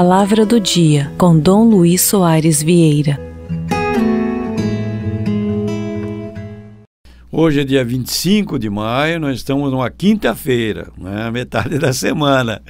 Palavra do Dia, com Dom Luiz Soares Vieira. Hoje é dia 25 de maio, nós estamos numa quinta-feira, né, metade da semana.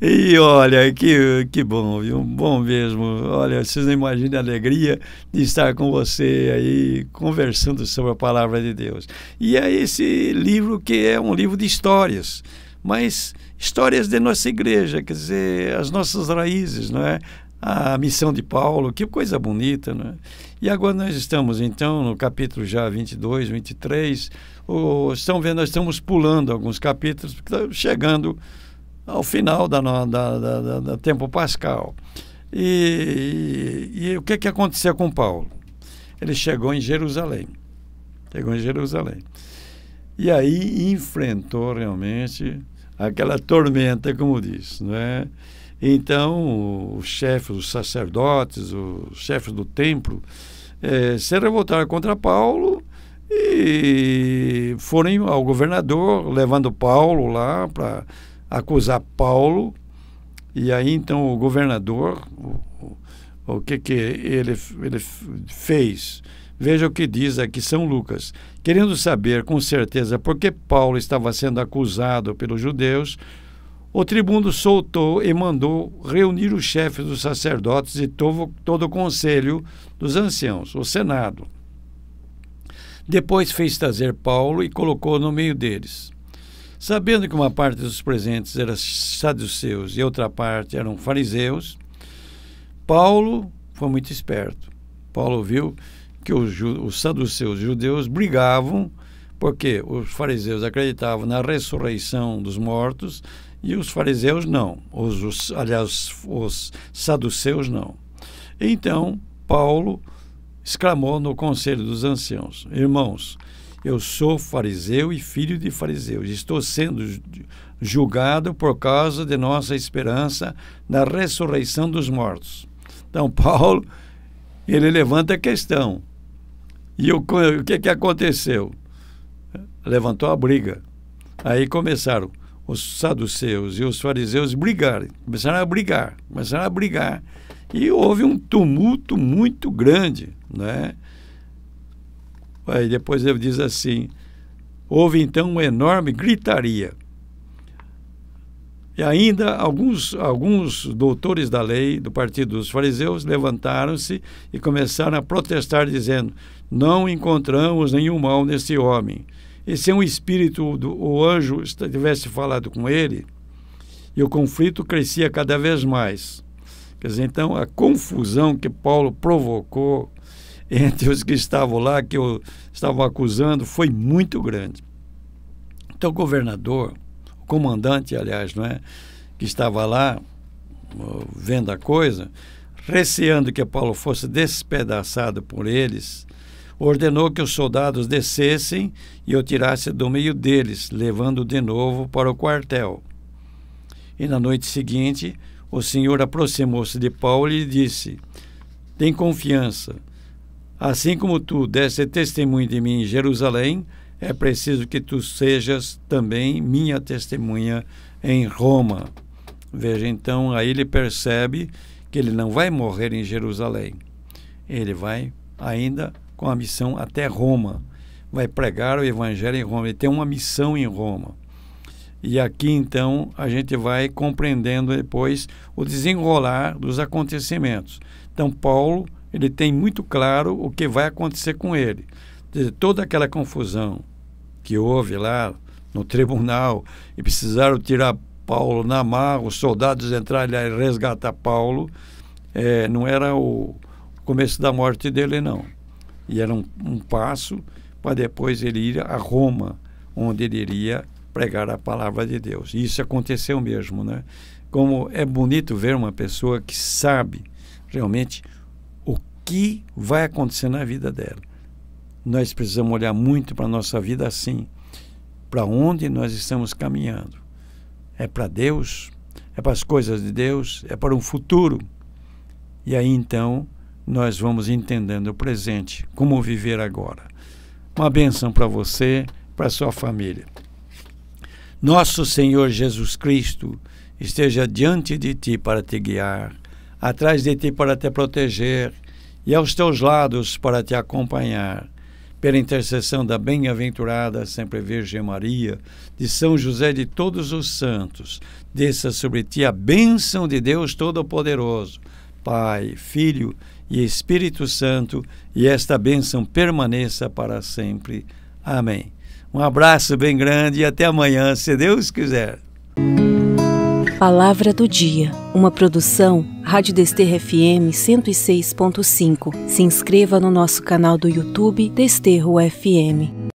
E olha, que, que bom, viu? Bom mesmo. Olha, vocês não imaginam a alegria de estar com você aí conversando sobre a palavra de Deus. E é esse livro que é um livro de histórias mas histórias de nossa igreja, quer dizer, as nossas raízes, não é? A missão de Paulo, que coisa bonita, não é? E agora nós estamos, então, no capítulo já 22, 23, o, estão vendo, nós estamos pulando alguns capítulos, porque tá chegando ao final da, da, da, da, da tempo pascal. E, e, e, o que, que aconteceu com Paulo? Ele chegou em Jerusalém. Chegou em Jerusalém. E aí enfrentou realmente aquela tormenta, como diz, né? Então, os chefes, os sacerdotes, os chefes do templo é, se revoltaram contra Paulo e foram ao governador, levando Paulo lá para acusar Paulo. E aí, então, o governador, o, o que, que ele, ele fez? Veja o que diz aqui São Lucas. Querendo saber com certeza por que Paulo estava sendo acusado pelos judeus, o tribuno soltou e mandou reunir os chefes dos sacerdotes e todo, todo o conselho dos anciãos, o Senado. Depois fez trazer Paulo e colocou no meio deles. Sabendo que uma parte dos presentes era saduceus e outra parte eram fariseus, Paulo foi muito esperto. Paulo viu que os, os saduceus judeus brigavam porque os fariseus acreditavam na ressurreição dos mortos e os fariseus não, os, os, aliás, os saduceus não. Então, Paulo exclamou no conselho dos anciãos: Irmãos, eu sou fariseu e filho de fariseus, estou sendo julgado por causa de nossa esperança na ressurreição dos mortos. Então, Paulo, ele levanta a questão e o, o que, que aconteceu? Levantou a briga. Aí começaram os saduceus e os fariseus brigarem. Começaram a brigar, começaram a brigar. E houve um tumulto muito grande, né? Aí depois ele diz assim: houve então uma enorme gritaria. E ainda alguns, alguns doutores da lei do Partido dos Fariseus levantaram-se e começaram a protestar, dizendo: Não encontramos nenhum mal nesse homem. E se um espírito do, ou anjo tivesse falado com ele, e o conflito crescia cada vez mais. Quer dizer, então a confusão que Paulo provocou entre os que estavam lá, que o estavam acusando, foi muito grande. Então, o governador, comandante, aliás, não é, que estava lá vendo a coisa, receando que Paulo fosse despedaçado por eles, ordenou que os soldados descessem e o tirasse do meio deles, levando de novo para o quartel. E na noite seguinte, o Senhor aproximou-se de Paulo e disse: Tem confiança. Assim como tu deste testemunho de mim em Jerusalém, é preciso que tu sejas também minha testemunha em Roma. Veja, então, aí ele percebe que ele não vai morrer em Jerusalém. Ele vai ainda com a missão até Roma. Vai pregar o evangelho em Roma. Ele tem uma missão em Roma. E aqui então a gente vai compreendendo depois o desenrolar dos acontecimentos. Então Paulo, ele tem muito claro o que vai acontecer com ele. Toda aquela confusão, que houve lá no tribunal e precisaram tirar Paulo na mar, os soldados entraram lá e resgatar Paulo, é, não era o começo da morte dele, não. E era um, um passo para depois ele ir a Roma, onde ele iria pregar a palavra de Deus. E isso aconteceu mesmo, né? Como é bonito ver uma pessoa que sabe realmente o que vai acontecer na vida dela. Nós precisamos olhar muito para a nossa vida assim. Para onde nós estamos caminhando? É para Deus? É para as coisas de Deus? É para um futuro? E aí então nós vamos entendendo o presente, como viver agora. Uma benção para você, para sua família. Nosso Senhor Jesus Cristo esteja diante de ti para te guiar, atrás de ti para te proteger e aos teus lados para te acompanhar pela intercessão da bem-aventurada sempre Virgem Maria, de São José de todos os santos, desça sobre ti a bênção de Deus Todo-Poderoso, Pai, Filho e Espírito Santo, e esta bênção permaneça para sempre. Amém. Um abraço bem grande e até amanhã, se Deus quiser. Palavra do Dia, uma produção Rádio Desterro FM 106.5. Se inscreva no nosso canal do YouTube Desterro FM.